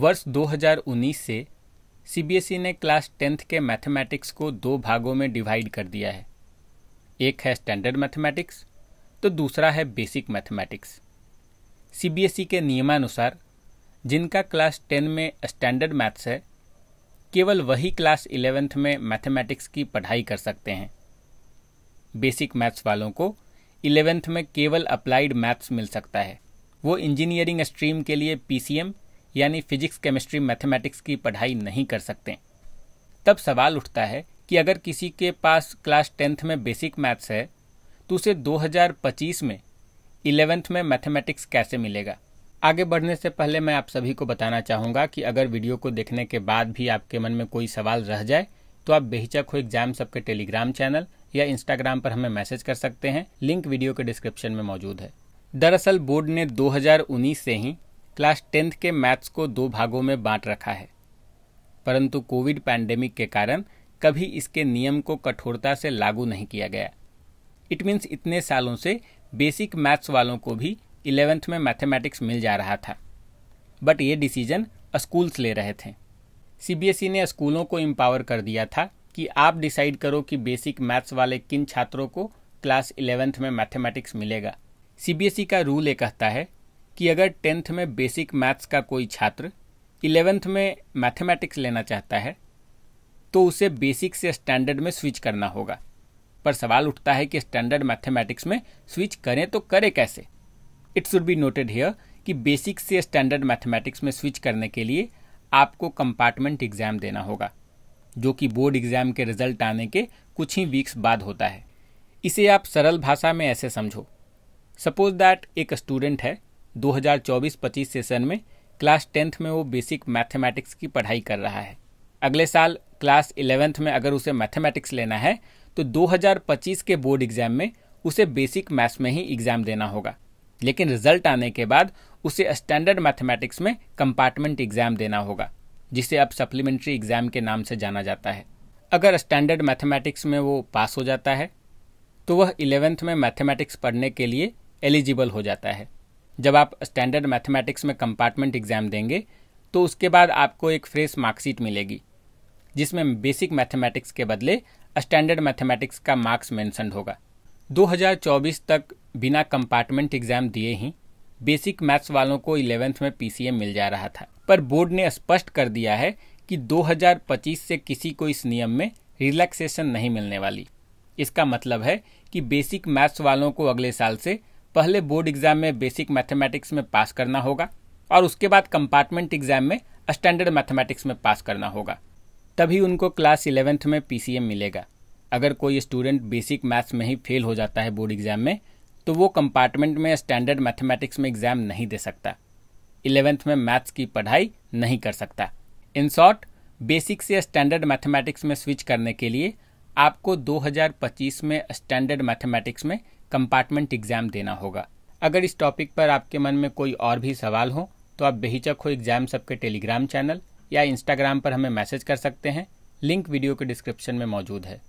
वर्ष 2019 से CBSE e ने क्लास टेंथ के मैथमेटिक्स को दो भागों में डिवाइड कर दिया है एक है स्टैंडर्ड मैथमेटिक्स तो दूसरा है बेसिक मैथमेटिक्स सीबीएसई के नियमानुसार जिनका क्लास टेन में स्टैंडर्ड मैथ्स है केवल वही क्लास इलेवेंथ में मैथमेटिक्स की पढ़ाई कर सकते हैं बेसिक मैथ्स वालों को इलेवेंथ में केवल अप्लाइड मैथ्स मिल सकता है वो इंजीनियरिंग स्ट्रीम के लिए पीसीएम यानी फिजिक्स केमिस्ट्री मैथमेटिक्स की पढ़ाई नहीं कर सकते तब सवाल उठता है कि अगर किसी के पास क्लास टेंथ में बेसिक मैथ्स है तो उसे 2025 में इलेवेंथ में मैथमेटिक्स कैसे मिलेगा आगे बढ़ने से पहले मैं आप सभी को बताना चाहूँगा कि अगर वीडियो को देखने के बाद भी आपके मन में कोई सवाल रह जाए तो आप बेहिचक हो एग्जाम सबके टेलीग्राम चैनल या इंस्टाग्राम पर हमें मैसेज कर सकते हैं लिंक वीडियो के डिस्क्रिप्शन में मौजूद है दरअसल बोर्ड ने 2019 से ही क्लास टेंथ के मैथ्स को दो भागों में बांट रखा है परंतु कोविड पैंडेमिक के कारण कभी इसके नियम को कठोरता से लागू नहीं किया गया इट मीन्स इतने सालों से बेसिक मैथ्स वालों को भी इलेवेंथ में मैथमेटिक्स मिल जा रहा था बट ये डिसीजन स्कूल्स ले रहे थे सीबीएसई ने स्कूलों को एम्पावर कर दिया था कि आप डिसाइड करो कि बेसिक मैथ्स वाले किन छात्रों को क्लास इलेवेंथ में मैथमेटिक्स मिलेगा सीबीएसई का रूल ये कहता है कि अगर टेंथ में बेसिक मैथ्स का कोई छात्र इलेवेंथ में मैथमेटिक्स लेना चाहता है तो उसे बेसिक से स्टैंडर्ड में स्विच करना होगा पर सवाल उठता है कि स्टैंडर्ड मैथमेटिक्स में स्विच करें तो करें कैसे it should be noted here कि बेसिक से स्टैंडर्ड मैथमेटिक्स में स्विच करने के लिए आपको कंपार्टमेंट एग्जाम देना होगा जो कि बोर्ड एग्जाम के रिजल्ट आने के कुछ ही वीक्स बाद होता है इसे आप सरल भाषा में ऐसे समझो सपोज दैट एक स्टूडेंट है 2024-25 सेशन में क्लास टेंथ में वो बेसिक मैथमेटिक्स की पढ़ाई कर रहा है अगले साल क्लास इलेवेंथ में अगर उसे मैथमेटिक्स लेना है तो 2025 के बोर्ड एग्जाम में उसे बेसिक मैथ्स में ही एग्जाम देना होगा लेकिन रिजल्ट आने के बाद उसे स्टैंडर्ड मैथमेटिक्स में कंपार्टमेंट एग्जाम देना होगा जिसे अब सप्लीमेंट्री एग्जाम के नाम से जाना जाता है अगर स्टैंडर्ड मैथमेटिक्स में वो पास हो जाता है तो वह इलेवेंथ में मैथमेटिक्स पढ़ने के लिए एलिजिबल हो जाता है जब आप स्टैंडर्ड मैथमेटिक्स में कंपार्टमेंट एग्जाम देंगे तो उसके बाद आपको एक फ्रेश मार्कशीट मिलेगी जिसमें बेसिक मैथमेटिक्स के बदले स्टैंडर्ड मैथमेटिक्स का मार्क्स मेंशनड होगा 2024 तक बिना कंपार्टमेंट एग्जाम दिए ही बेसिक मैथ्स वालों को इलेवेंथ में पीसीएम मिल जा रहा था पर बोर्ड ने स्पष्ट कर दिया है कि 2025 से किसी को इस नियम में रिलैक्सेशन नहीं मिलने वाली इसका मतलब है कि बेसिक मैथ्स वालों को अगले साल से पहले बोर्ड एग्जाम में बेसिक मैथमेटिक्स में पास करना होगा और उसके बाद कंपार्टमेंट एग्जाम में स्टैंडर्ड मैथमेटिक्स में पास करना होगा तभी उनको क्लास इलेवेंथ में पी मिलेगा अगर कोई स्टूडेंट बेसिक मैथ्स में ही फेल हो जाता है बोर्ड एग्जाम में तो वो कंपार्टमेंट में स्टैंडर्ड मैथमेटिक्स में एग्जाम नहीं दे सकता इलेवेंथ में मैथ्स की पढ़ाई नहीं कर सकता इन शॉर्ट बेसिक से स्टैंडर्ड मैथमेटिक्स में स्विच करने के लिए आपको 2025 में स्टैंडर्ड मैथमेटिक्स में कंपार्टमेंट एग्जाम देना होगा अगर इस टॉपिक पर आपके मन में कोई और भी सवाल हो तो आप बेहिचक हो एग्जाम सबके टेलीग्राम चैनल या इंस्टाग्राम पर हमें मैसेज कर सकते हैं लिंक वीडियो के डिस्क्रिप्शन में मौजूद है